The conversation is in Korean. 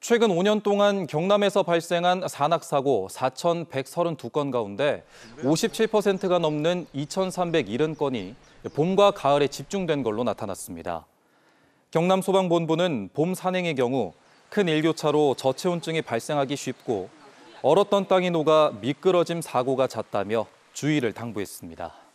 최근 5년 동안 경남에서 발생한 산악사고 4,132건 가운데 57%가 넘는 2,370건이 봄과 가을에 집중된 걸로 나타났습니다. 경남소방본부는 봄 산행의 경우 큰 일교차로 저체온증이 발생하기 쉽고 얼었던 땅이 녹아 미끄러짐 사고가 잦다며 주의를 당부했습니다.